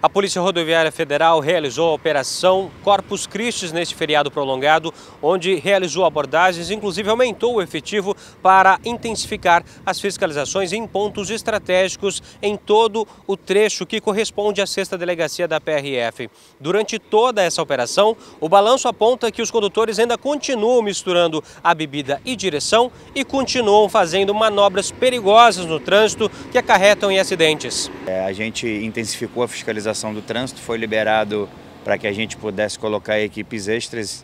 A Polícia Rodoviária Federal realizou a Operação Corpus Christi neste feriado prolongado, onde realizou abordagens, inclusive aumentou o efetivo para intensificar as fiscalizações em pontos estratégicos em todo o trecho que corresponde à sexta delegacia da PRF. Durante toda essa operação, o balanço aponta que os condutores ainda continuam misturando a bebida e direção e continuam fazendo manobras perigosas no trânsito que acarretam em acidentes. É, a gente intensificou a fiscalização fiscalização do trânsito, foi liberado para que a gente pudesse colocar equipes extras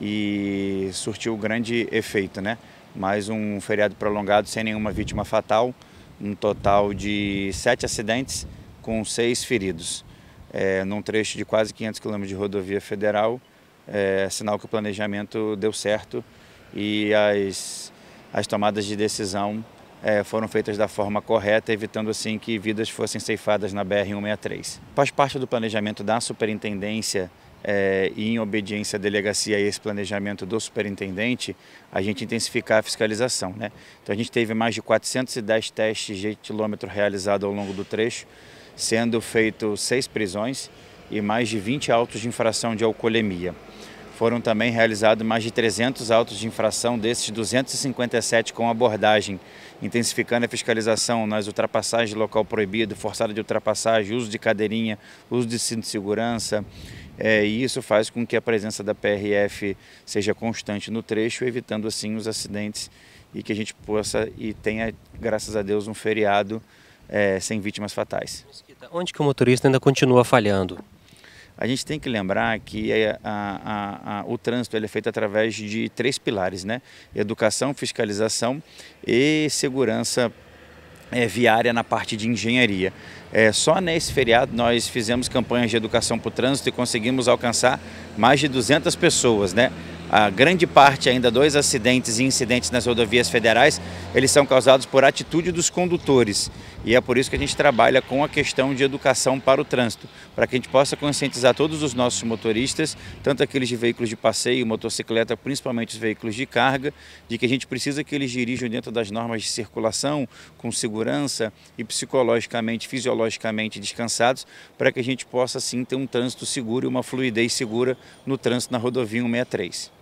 e surtiu grande efeito, né? Mais um feriado prolongado sem nenhuma vítima fatal, um total de sete acidentes com seis feridos, é, num trecho de quase 500 quilômetros de rodovia federal, é, é sinal que o planejamento deu certo e as, as tomadas de decisão é, foram feitas da forma correta, evitando assim que vidas fossem ceifadas na BR-163. Faz parte do planejamento da superintendência é, e em obediência à delegacia e esse planejamento do superintendente, a gente intensificar a fiscalização. Né? Então a gente teve mais de 410 testes de quilômetro realizados ao longo do trecho, sendo feito seis prisões e mais de 20 autos de infração de alcoolemia. Foram também realizados mais de 300 autos de infração, desses 257 com abordagem, intensificando a fiscalização nas ultrapassagens de local proibido, forçada de ultrapassagem, uso de cadeirinha, uso de cinto de segurança. É, e isso faz com que a presença da PRF seja constante no trecho, evitando assim os acidentes e que a gente possa e tenha, graças a Deus, um feriado é, sem vítimas fatais. Onde que o motorista ainda continua falhando? A gente tem que lembrar que é, a, a, a, o trânsito é feito através de três pilares, né? Educação, fiscalização e segurança é, viária na parte de engenharia. É, só nesse feriado nós fizemos campanhas de educação para o trânsito e conseguimos alcançar mais de 200 pessoas, né? a grande parte ainda dos acidentes e incidentes nas rodovias federais, eles são causados por atitude dos condutores. E é por isso que a gente trabalha com a questão de educação para o trânsito, para que a gente possa conscientizar todos os nossos motoristas, tanto aqueles de veículos de passeio, motocicleta, principalmente os veículos de carga, de que a gente precisa que eles dirijam dentro das normas de circulação, com segurança e psicologicamente, fisiologicamente descansados, para que a gente possa sim ter um trânsito seguro e uma fluidez segura no trânsito na rodovia 163.